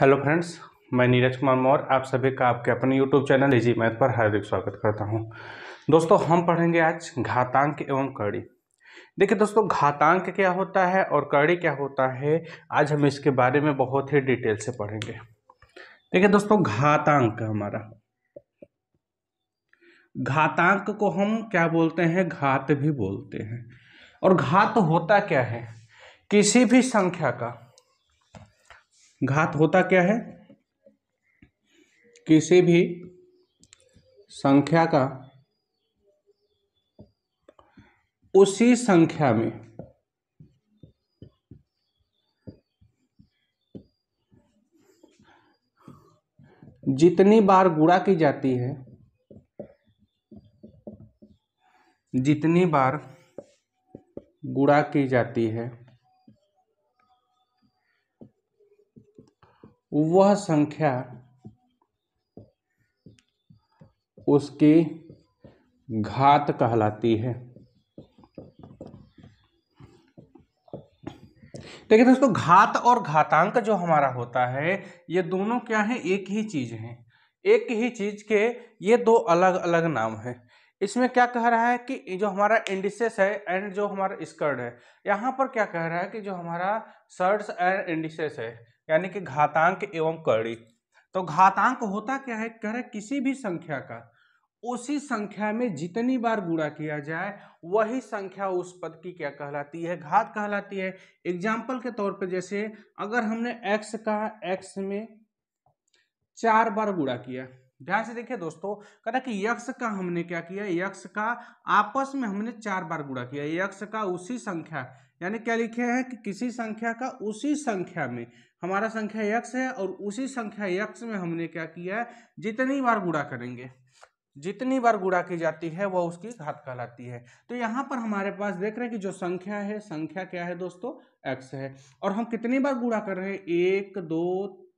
hello friends मैं नीरज कुमार मौर्य आप सभी का आपके अपने यूट्यूब चैनल इजी मैथ पर हार्दिक स्वागत करता हूं दोस्तों हम पढ़ेंगे आज घातांक एवं कड़ी देखिए दोस्तों घातांक क्या होता है और कड़ी क्या होता है आज हम इसके बारे में बहुत ही डिटेल से पढ़ेंगे देखिए दोस्तों घातांक हमारा घातांक को हम क्या बोलते हैं घात भी बोलते हैं और घात होता क्या है किसी भी संख्या का घात होता क्या है किसी भी संख्या का उसी संख्या में जितनी बार गुणा की जाती है जितनी बार गुणा की जाती है वह संख्या उसकी घात कहलाती है देखिए दोस्तों घात और घातांक जो हमारा होता है ये दोनों क्या है एक ही चीज है एक ही चीज के ये दो अलग अलग नाम है इसमें क्या कह रहा है कि जो हमारा इंडिसेस है एंड जो हमारा स्कर्ड है यहाँ पर क्या कह रहा है कि जो हमारा सर्ट्स एंड इंडिसेस है यानी कि घातांक एवं कड़ी तो घातांक होता क्या है कह रहे किसी भी संख्या का उसी संख्या में जितनी बार गुणा किया जाए वही संख्या उस पद की क्या कहलाती है घात कहलाती है एग्जाम्पल के तौर पर जैसे अगर हमने एक्स का एक्स में चार बार गुणा किया ध्यान से देखिए दोस्तों कहता कि यक्ष का हमने क्या किया यक्ष का आपस में हमने चार बार गुणा किया यक्ष का उसी संख्या यानी क्या लिखे हैं कि किसी संख्या का उसी संख्या में हमारा संख्या यक्ष है और उसी संख्या यक्ष में हमने क्या किया है जितनी बार गुड़ा करेंगे जितनी बार गुड़ा की जाती है वह उसकी घात कहलाती है तो यहाँ पर हमारे पास देख रहे हैं कि जो संख्या है संख्या क्या है दोस्तों एक्स है और हम कितनी बार गुड़ा कर रहे हैं एक दो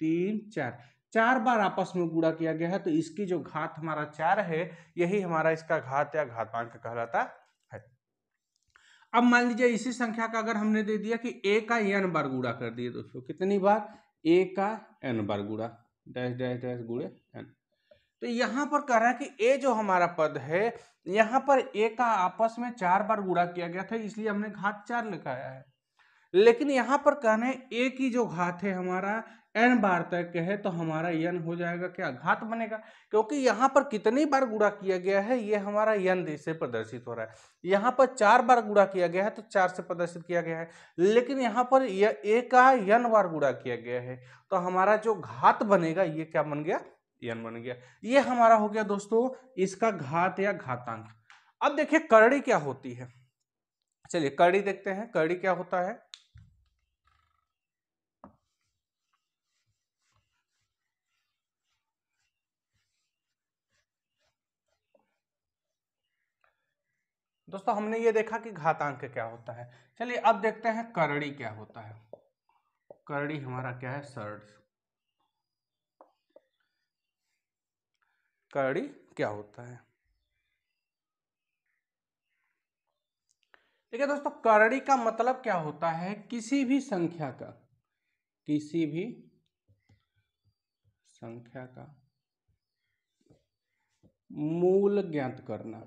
तीन चार चार बार आपस में गुड़ा किया गया है तो इसकी जो घात हमारा चार है यही हमारा इसका घात या घातांक कहलाता अब मान लीजिए इसी संख्या का अगर हमने दे दिया कि ए का एन बार गुड़ा कर दिए दोस्तों कितनी बार ए का एन बार गुड़ा डैश डैश डैश गुड़े एन तो यहाँ पर कह रहा है कि ए जो हमारा पद है यहाँ पर ए का आपस में चार बार गुड़ा किया गया था इसलिए हमने घात चार लिखाया है लेकिन यहाँ पर कहना है ए की जो घात है हमारा एन बार तक है तो हमारा यन हो जाएगा क्या घात बनेगा क्योंकि यहाँ पर कितनी बार गुड़ा किया गया है ये हमारा यन से प्रदर्शित हो रहा है यहाँ पर चार बार गुड़ा किया गया है तो चार से प्रदर्शित किया गया है लेकिन यहाँ पर यह एक का यन बार गुड़ा किया गया है तो हमारा जो घात बनेगा ये क्या बन गया यन बन गया ये हमारा हो गया दोस्तों इसका घात या घातांक अब देखिये करड़ी क्या होती है चलिए करड़ी देखते हैं करड़ी क्या होता है दोस्तों हमने ये देखा कि घातांक क्या होता है चलिए अब देखते हैं करड़ी क्या होता है करड़ी हमारा क्या है सर्ड करड़ी क्या होता है ठीक है दोस्तों करड़ी का मतलब क्या होता है किसी भी संख्या का किसी भी संख्या का मूल ज्ञात करना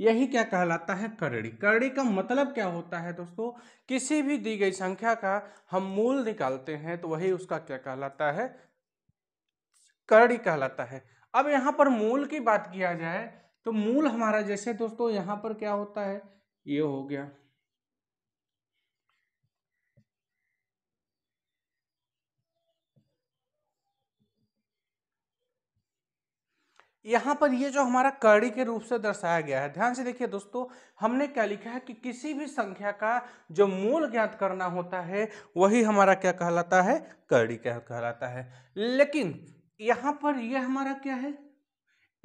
यही क्या कहलाता है करड़ी करड़ी का मतलब क्या होता है दोस्तों किसी भी दी गई संख्या का हम मूल निकालते हैं तो वही उसका क्या कहलाता है करड़ी कहलाता है अब यहां पर मूल की बात किया जाए तो मूल हमारा जैसे दोस्तों यहां पर क्या होता है ये हो गया यहाँ पर ये जो हमारा कड़ी के रूप से दर्शाया गया है ध्यान से देखिए दोस्तों हमने क्या लिखा है कि किसी भी संख्या का जो मूल ज्ञात करना होता है वही हमारा क्या कहलाता है कड़ी क्या कहलाता है लेकिन यहाँ पर ये हमारा क्या है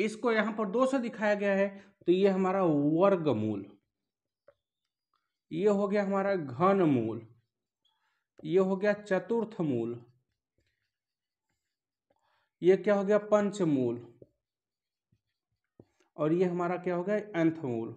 इसको यहाँ पर दो से दिखाया गया है तो ये हमारा वर्गमूल ये हो गया हमारा घन मूल ये हो गया चतुर्थ मूल ये क्या हो गया पंचमूल और ये हमारा क्या हो गया एंथमूल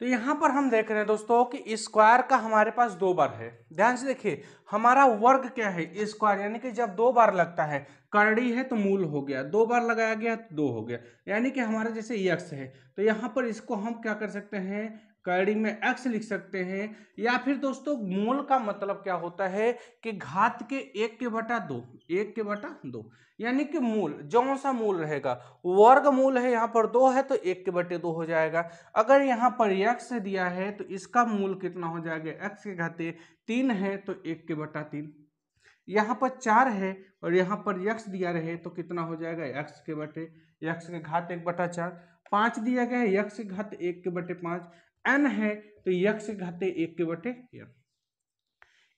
तो यहां पर हम देख रहे हैं दोस्तों कि स्क्वायर का हमारे पास दो बार है ध्यान से देखिए हमारा वर्ग क्या है स्क्वायर यानी कि जब दो बार लगता है करड़ी है तो मूल हो गया दो बार लगाया गया तो दो हो गया यानी कि हमारा जैसे यक्स है तो यहां पर इसको हम क्या कर सकते हैं कैडी में एक्स लिख सकते हैं या फिर दोस्तों मोल का मतलब क्या होता है कि घात के एक के बटा दो एक के बटा दो यानी कि मूल जो सा मूल रहेगा वर्ग मूल है यहाँ पर दो है तो एक के बटे दो हो जाएगा अगर यहाँ पर एक्स दिया है तो इसका मूल कितना हो जाएगा एक्स के घाते तीन है तो एक के बटा तीन यहाँ पर चार है और यहाँ पर यक्स दिया रहे तो कितना हो जाएगा एक्स के बटे यक्स के घात एक बटा चार पाँच दिया गया है यक्ष घात एक के बटे पाँच एन है तो यक्ष घाते एक के बटे यक्ष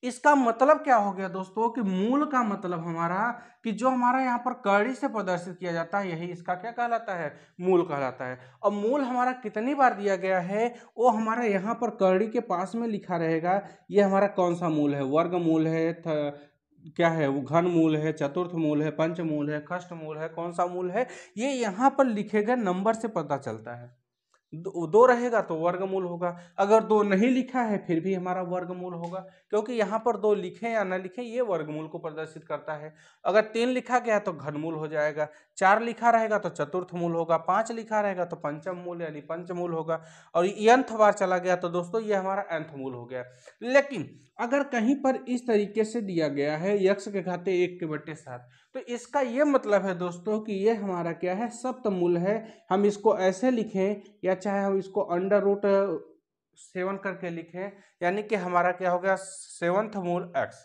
इसका मतलब क्या हो गया दोस्तों कि मूल का मतलब हमारा कि जो हमारा यहाँ पर कड़ी से प्रदर्शित किया जाता है यही इसका क्या कहलाता है मूल कहलाता है और मूल हमारा कितनी बार दिया गया है वो हमारा यहाँ पर कड़ी के पास में लिखा रहेगा ये हमारा कौन सा मूल है वर्ग मूल है क्या है वो घन मूल है चतुर्थ मूल है पंच मूल है कष्ट मूल है कौन सा मूल है ये यहाँ पर लिखे गए नंबर से पता चलता है दो, दो रहेगा तो वर्गमूल होगा अगर दो नहीं लिखा है फिर भी हमारा वर्गमूल होगा क्योंकि यहाँ पर दो लिखें या ना लिखें ये वर्गमूल को प्रदर्शित करता है अगर तीन लिखा गया तो घनमूल हो जाएगा चार लिखा रहेगा तो चतुर्थ मूल होगा पाँच लिखा रहेगा तो पंचम मूल यानी पंचमूल होगा और यंथ बार चला गया तो दोस्तों ये हमारा अंथ मूल हो गया लेकिन अगर कहीं पर इस तरीके से दिया गया है यक्ष के घाते एक के बट्टे साथ तो इसका ये मतलब है दोस्तों कि ये हमारा क्या है सप्तमूल है हम इसको ऐसे लिखें या चाहे हम इसको अंडर रूट सेवन करके लिखें यानी कि हमारा क्या हो गया सेवंथ मूल एक्स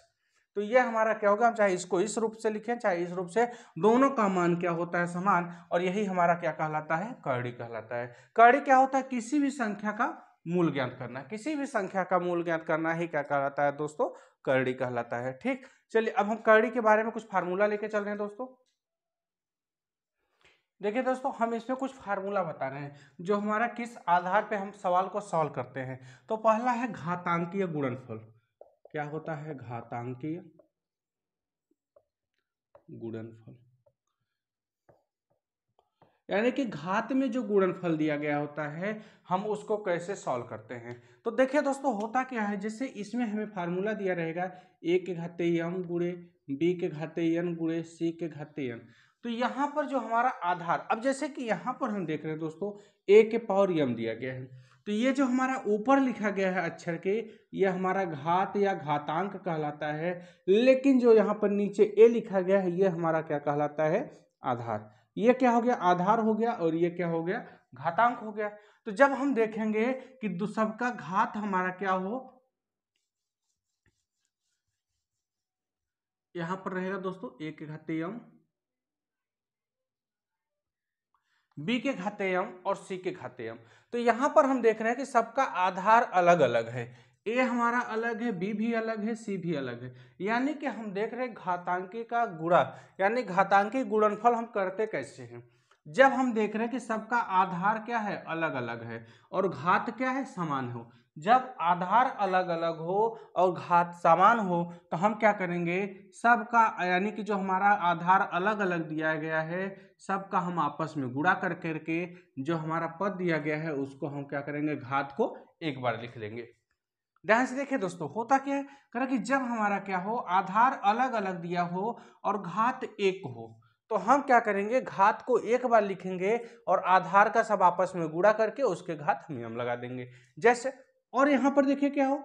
तो ये हमारा क्या होगा हम चाहे इसको इस रूप से लिखें चाहे इस रूप से दोनों का मान क्या होता है समान और यही हमारा क्या कहलाता है कड़ी कहलाता है कड़ी क्या होता है किसी भी संख्या का मूल ज्ञात करना किसी भी संख्या का मूल ज्ञात करना ही क्या कहलाता है दोस्तों करड़ी कहलाता है ठीक चलिए अब हम करड़ी के बारे में कुछ फार्मूला लेके चल रहे हैं दोस्तों देखिए दोस्तों हम इसमें कुछ फार्मूला बता रहे हैं जो हमारा किस आधार पे हम सवाल को सॉल्व करते हैं तो पहला है घातांकीय गुणनफल क्या होता है घातांकीय गुणनफल यानी कि घात में जो गुणनफल दिया गया होता है हम उसको कैसे सॉल्व करते हैं तो देखिए दोस्तों होता क्या है जैसे इसमें हमें फार्मूला दिया रहेगा ए के घाते यम गुड़े बी के घाते यन गुड़े सी के घाते यन तो यहाँ पर जो हमारा आधार अब जैसे कि यहाँ पर हम देख रहे हैं दोस्तों ए के पावर यम दिया गया है तो ये जो हमारा ऊपर लिखा गया है अक्षर के ये हमारा घात या घातांक कहलाता है लेकिन जो यहाँ पर नीचे ए लिखा गया है ये हमारा क्या कहलाता है आधार ये क्या हो गया आधार हो गया और ये क्या हो गया घातांक हो गया तो जब हम देखेंगे कि दुसब का घात हमारा क्या हो यहां पर रहेगा दोस्तों ए के घाते यम बी के घाते यम और सी के घाते यम तो यहां पर हम देख रहे हैं कि सबका आधार अलग अलग है ए हमारा अलग है बी भी अलग है सी भी अलग है यानी कि हम देख रहे हैं घातांकी का गुणा यानी घातांकी गुणनफल हम करते कैसे हैं जब हम देख रहे हैं कि सबका आधार क्या है अलग अलग है और घात क्या है समान हो जब आधार अलग अलग हो और घात समान हो तो हम क्या करेंगे सबका यानी कि जो हमारा आधार अलग अलग दिया गया है सबका हम आपस में गुड़ा कर करके जो हमारा पद दिया गया है उसको हम क्या करेंगे घात को एक बार लिख लेंगे ध्यान से देखिए दोस्तों होता क्या है कह कि जब हमारा क्या हो आधार अलग अलग दिया हो और घात एक हो तो हम क्या करेंगे घात को एक बार लिखेंगे और आधार का सब आपस में गुड़ा करके उसके घात हमें हम लगा देंगे जैसे और यहाँ पर देखिए क्या हो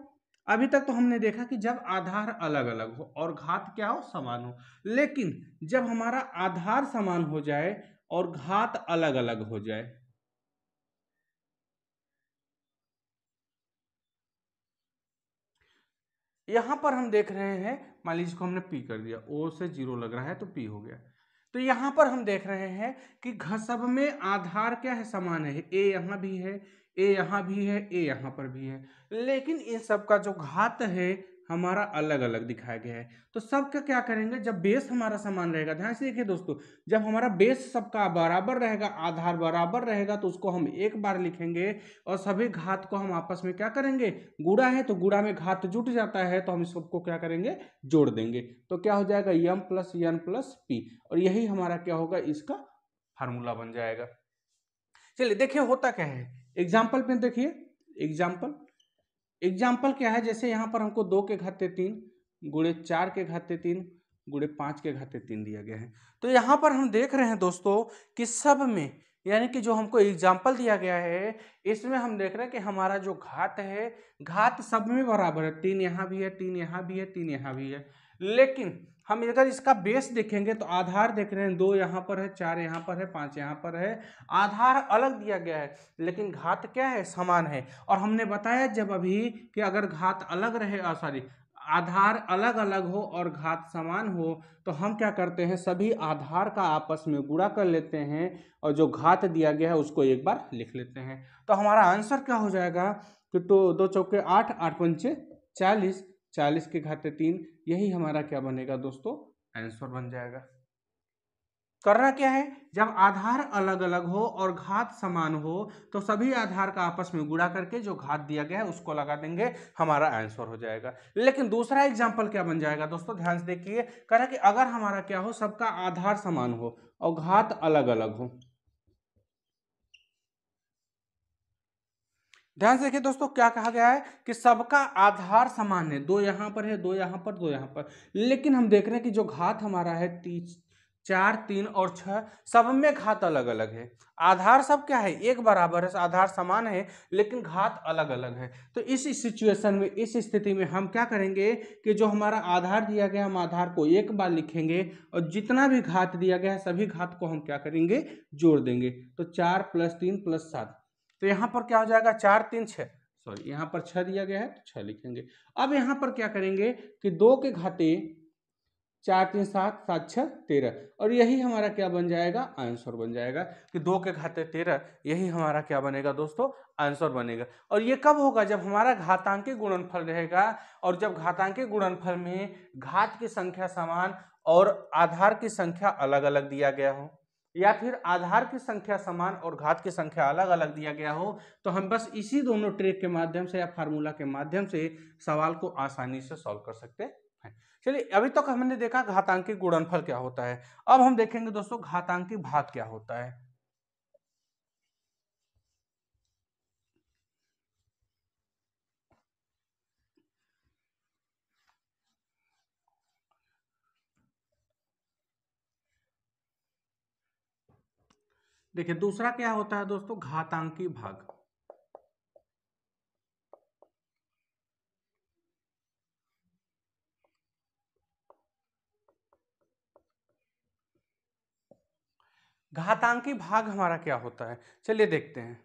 अभी तक तो हमने देखा कि जब आधार अलग अलग हो और घात क्या हो समान हो लेकिन जब हमारा आधार समान हो जाए और घात अलग अलग हो जाए यहाँ पर हम देख रहे हैं मान लीजिए हमने पी कर दिया ओ से जीरो लग रहा है तो पी हो गया तो यहाँ पर हम देख रहे हैं कि घसब में आधार क्या है समान है ए यहाँ भी है ए यहाँ भी है ए यहाँ पर भी है लेकिन इन सब का जो घात है हमारा अलग अलग दिखाया गया है तो सबका क्या करेंगे जब बेस हमारा समान रहेगा ध्यान से देखिए दोस्तों जब हमारा बेस सबका बराबर रहेगा आधार बराबर रहेगा तो उसको हम एक बार लिखेंगे और सभी घात को हम आपस में क्या करेंगे गुड़ा है तो गुड़ा में घात जुट जाता है तो हम सबको क्या करेंगे जोड़ देंगे तो क्या हो जाएगा M plus N plus P और यही हमारा क्या होगा इसका फार्मूला बन जाएगा चलिए देखिए होता क्या है एग्जाम्पल पे देखिए एग्जाम्पल एग्जाम्पल क्या है जैसे यहाँ पर हमको दो के घाते तीन गुड़े चार के घाते तीन गुड़े पाँच के घाते तीन दिया गया है तो यहाँ पर हम देख रहे हैं दोस्तों कि सब में यानी कि जो हमको एग्जाम्पल दिया गया है इसमें हम देख रहे हैं कि हमारा जो घात है घात सब में बराबर है तीन यहाँ भी है तीन यहाँ भी है तीन यहाँ भी है लेकिन हम अगर इसका बेस देखेंगे तो आधार देख रहे हैं दो यहाँ पर है चार यहाँ पर है पाँच यहाँ पर है आधार अलग दिया गया है लेकिन घात क्या है समान है और हमने बताया जब अभी कि अगर घात अलग रहे सॉरी आधार अलग अलग हो और घात समान हो तो हम क्या करते हैं सभी आधार का आपस में गुणा कर लेते हैं और जो घात दिया गया है उसको एक बार लिख लेते हैं तो हमारा आंसर क्या हो जाएगा कि तो दो चौके आठ आठ पंचे चालीस चालीस के घाते तीन यही हमारा क्या बनेगा दोस्तों आंसर बन जाएगा करना क्या है जब आधार अलग अलग हो और घात समान हो तो सभी आधार का आपस में गुड़ा करके जो घात दिया गया है उसको लगा देंगे हमारा आंसर हो जाएगा लेकिन दूसरा एग्जाम्पल क्या बन जाएगा दोस्तों ध्यान से देखिए कह रहा कि अगर हमारा क्या हो सबका आधार समान हो और घात अलग अलग हो ध्यान से देखिए दोस्तों क्या कहा गया है कि सबका आधार समान है दो यहाँ पर है दो यहाँ पर दो यहाँ पर लेकिन हम देख रहे हैं कि जो घात हमारा है तीस चार तीन और छः सब में घात अलग अलग है आधार सब क्या है एक बराबर है आधार समान है लेकिन घात अलग अलग है तो इस सिचुएशन में इस स्थिति में हम क्या करेंगे कि जो हमारा आधार दिया गया हम आधार को एक बार लिखेंगे और जितना भी घात दिया गया है सभी घात को हम क्या करेंगे जोड़ देंगे तो चार प्लस तीन प्लस सात तो यहाँ पर क्या हो जाएगा चार तीन छ सॉरी यहाँ पर छ दिया गया है तो छ लिखेंगे अब यहाँ पर क्या करेंगे कि दो के घाते चार तीन सात सात छः तेरह और यही हमारा क्या बन जाएगा आंसर बन जाएगा कि दो के घाते तेरह यही हमारा क्या बनेगा दोस्तों आंसर बनेगा और ये कब होगा जब हमारा घातांकी गुणनफल रहेगा और जब घातांकी गुणनफल में घात की संख्या समान और आधार की संख्या अलग अलग दिया गया हो या फिर आधार की संख्या समान और घात की संख्या अलग अलग दिया गया हो तो हम बस इसी दोनों ट्रिक के माध्यम से या फार्मूला के माध्यम से सवाल को आसानी से सॉल्व कर सकते हैं चलिए अभी तक तो हमने देखा घातांकी गुणनफल क्या होता है अब हम देखेंगे दोस्तों घातांकी भाग क्या होता है देखिए दूसरा क्या होता है दोस्तों घातांकी भाग घातांकी भाग हमारा क्या होता है चलिए देखते हैं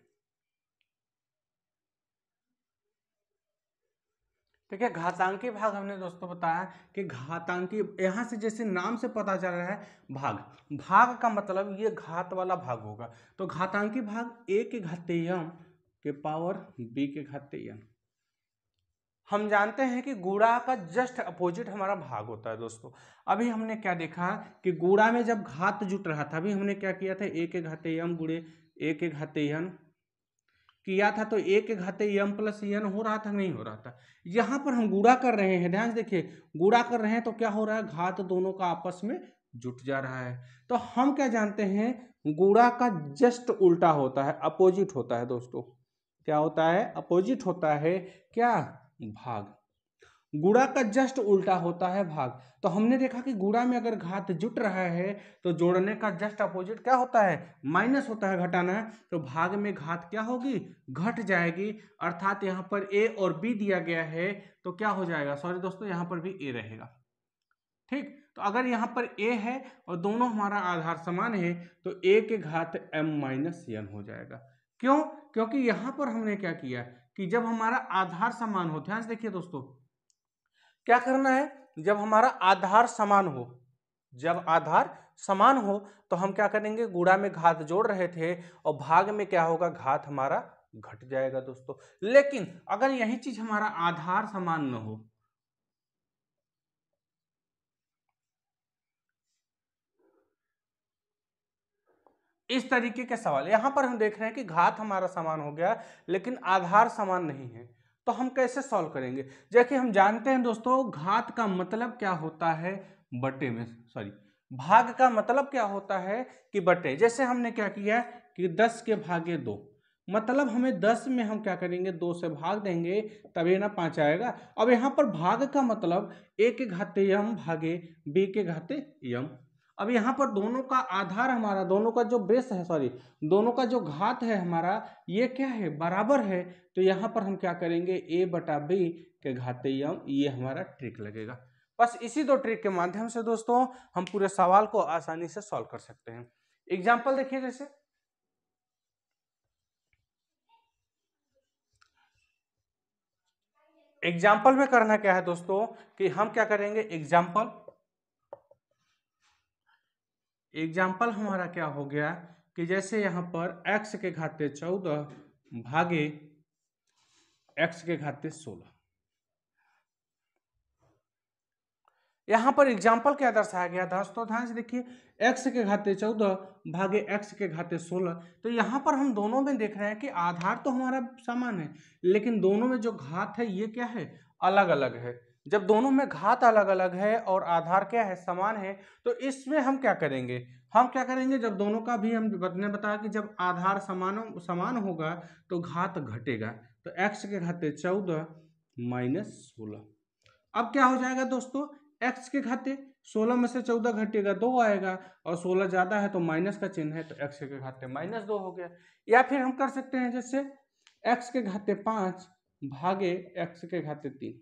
ठीक तो है घातांकी भाग हमने दोस्तों बताया कि घातांकी यहाँ से जैसे नाम से पता चल रहा है भाग भाग का मतलब ये घात वाला भाग होगा तो घातांकी भाग ए के घातेयम के पावर बी के घातेयम हम जानते हैं कि गुड़ा का जस्ट अपोजिट हमारा भाग होता है दोस्तों अभी हमने क्या देखा कि गुड़ा में जब घात जुट रहा था अभी हमने क्या किया था ए के घाते यम गुड़े ए के घाते यम किया था तो ए के घाते यम प्लस एन हो रहा था नहीं हो रहा था यहाँ पर हम गुड़ा कर रहे हैं ध्यान से देखिए गुड़ा कर रहे हैं तो क्या हो रहा है घात दोनों का आपस में जुट जा रहा है तो हम क्या जानते हैं गुड़ा का जस्ट उल्टा होता है अपोजिट होता है दोस्तों क्या होता है अपोजिट होता है क्या भाग गुड़ा का जस्ट उल्टा होता है भाग तो हमने देखा कि गुड़ा में अगर घात जुट रहा है तो जोड़ने का जस्ट अपोजिट क्या होता है माइनस होता है घटाना तो भाग में घात क्या होगी घट जाएगी अर्थात यहाँ पर ए और बी दिया गया है तो क्या हो जाएगा सॉरी दोस्तों यहाँ पर भी ए रहेगा ठीक तो अगर यहाँ पर ए है और दोनों हमारा आधार समान है तो ए के घात एम माइनस एन हो जाएगा क्यों क्योंकि यहाँ पर हमने क्या किया कि जब हमारा आधार समान हो ध्यान से देखिए दोस्तों क्या करना है जब हमारा आधार समान हो जब आधार समान हो तो हम क्या करेंगे गुड़ा में घात जोड़ रहे थे और भाग में क्या होगा घात हमारा घट जाएगा दोस्तों लेकिन अगर यही चीज हमारा आधार समान न हो इस तरीके के सवाल यहां पर हम देख रहे हैं कि घात हमारा समान हो गया लेकिन आधार समान नहीं है तो हम कैसे सॉल्व करेंगे जैसे हम जानते हैं दोस्तों घात का मतलब क्या होता है बटे में सॉरी भाग का मतलब क्या होता है कि बटे जैसे हमने क्या किया कि दस के भागे दो मतलब हमें दस में हम क्या करेंगे दो से भाग देंगे तभी ना पाँच आएगा अब यहाँ पर भाग का मतलब ए के घाते यम भागे बी के घाते यम अब यहाँ पर दोनों का आधार हमारा दोनों का जो बेस है सॉरी दोनों का जो घात है हमारा ये क्या है बराबर है तो यहाँ पर हम क्या करेंगे ए बटा बी के घाते यम ये हमारा ट्रिक लगेगा बस इसी दो ट्रिक के माध्यम से दोस्तों हम पूरे सवाल को आसानी से सॉल्व कर सकते हैं एग्जाम्पल देखिए जैसे एग्जाम्पल में करना क्या है दोस्तों कि हम क्या करेंगे एग्जाम्पल एग्जाम्पल हमारा क्या हो गया कि जैसे यहाँ पर एक्स के घाते चौदह भागे एक्स के घाते सोलह यहाँ पर एग्जाम्पल क्या दर्शाया गया था तो ध्यान से देखिए एक्स के घाते चौदह भागे एक्स के घाते सोलह तो यहाँ पर हम दोनों में देख रहे हैं कि आधार तो हमारा समान है लेकिन दोनों में जो घात है ये क्या है अलग अलग है जब दोनों में घात अलग अलग है और आधार क्या है समान है तो इसमें हम क्या करेंगे हम क्या करेंगे जब दोनों का भी हम ने बताया कि जब आधार समान समान होगा तो घात घटेगा तो एक्स के घाते चौदह माइनस सोलह अब क्या हो जाएगा दोस्तों एक्स के घाते सोलह में से चौदह घटेगा दो आएगा और सोलह ज़्यादा है तो माइनस का चिन्ह है तो एक्स के घाते माइनस दो हो गया या फिर हम कर सकते हैं जैसे एक्स के घाते पाँच भागे एक्स के घाते तीन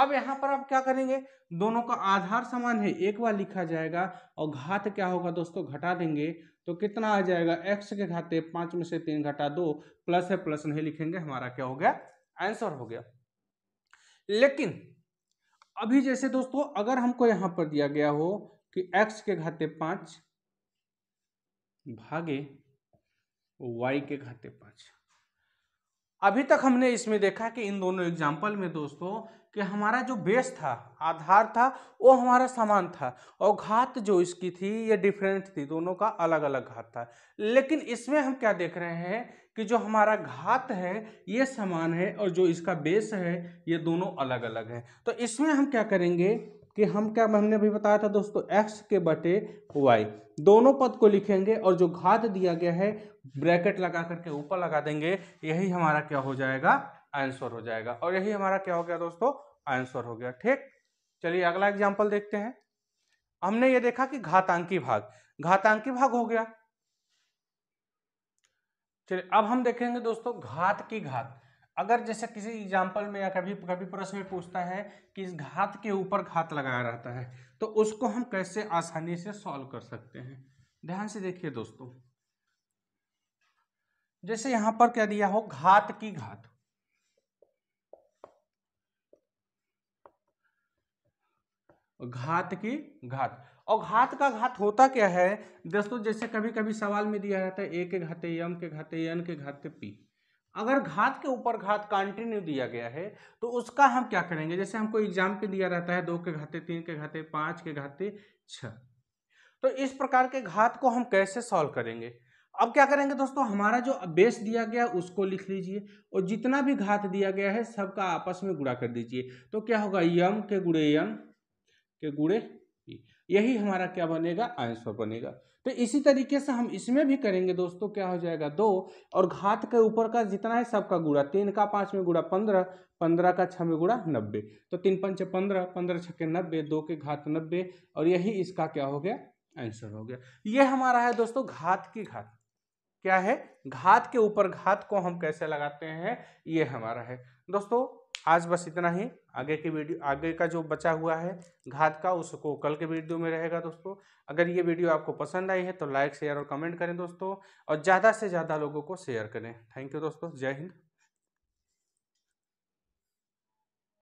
अब यहाँ पर आप क्या करेंगे दोनों का आधार समान है एक बार लिखा जाएगा और घात क्या होगा दोस्तों घटा देंगे तो कितना आ जाएगा एक्स के घाते पांच में से तीन घटा दो प्लस है प्लस नहीं लिखेंगे हमारा क्या हो गया आंसर हो गया लेकिन अभी जैसे दोस्तों अगर हमको यहां पर दिया गया हो कि एक्स के घाते पांच भागे वाई के घाते पांच अभी तक हमने इसमें देखा कि इन दोनों एग्जाम्पल में दोस्तों कि हमारा जो बेस था आधार था वो हमारा समान था और घात जो इसकी थी ये डिफरेंट थी दोनों का अलग अलग घात था लेकिन इसमें हम क्या देख रहे हैं कि जो हमारा घात है ये समान है और जो इसका बेस है ये दोनों अलग अलग है तो इसमें हम क्या करेंगे कि हम क्या हमने अभी बताया था दोस्तों एक्स के बटे वाई दोनों पद को लिखेंगे और जो घात दिया गया है ब्रैकेट लगा करके ऊपर लगा देंगे यही हमारा क्या हो जाएगा आंसर हो जाएगा और यही हमारा क्या हो गया दोस्तों आंसर हो गया ठीक चलिए अगला एग्जाम्पल देखते हैं हमने ये देखा कि घातांकी भाग घातांकी भाग हो गया चलिए अब हम देखेंगे दोस्तों घात की घात अगर जैसे किसी एग्जाम्पल में या कभी कभी प्रश्न में पूछता है कि इस घात के ऊपर घात लगाया रहता है तो उसको हम कैसे आसानी से सॉल्व कर सकते हैं ध्यान से देखिए दोस्तों जैसे यहां पर क्या दिया हो घात की घात घात की घात और घात का घात होता क्या है दोस्तों जैसे कभी कभी सवाल में दिया जाता है ए के घाते यम के घाते एन के घाते पी अगर घात के ऊपर घात कंटिन्यू दिया गया है तो उसका हम क्या करेंगे जैसे हमको एग्जाम पे दिया रहता है दो के घाते तीन के घाते पाँच के घाते छ तो इस प्रकार के घात को हम कैसे सॉल्व करेंगे अब क्या करेंगे दोस्तों हमारा जो बेस दिया गया उसको लिख लीजिए और जितना भी घात दिया गया है सबका आपस में गुड़ा कर दीजिए तो क्या होगा यम के गुड़े यम के गुड़े यही हमारा क्या बनेगा आंसर बनेगा तो इसी तरीके से हम इसमें भी करेंगे दोस्तों क्या हो जाएगा दो और घात के ऊपर का जितना है सबका गुड़ा तीन का पाँच में गुड़ा पंद्रह पंद्रह का छः में गुड़ा नब्बे तो तीन पंच पंद्रह पंद्रह के नब्बे दो के घात नब्बे और यही इसका क्या हो गया आंसर हो गया ये हमारा है दोस्तों घात की घात क्या है घात के ऊपर घात को हम कैसे लगाते हैं ये हमारा है दोस्तों आज बस इतना ही आगे की वीडियो आगे का जो बचा हुआ है घात का उसको कल के वीडियो में रहेगा दोस्तों अगर ये वीडियो आपको पसंद आई है तो लाइक शेयर और कमेंट करें दोस्तों और ज़्यादा से ज़्यादा लोगों को शेयर करें थैंक यू दोस्तों जय हिंद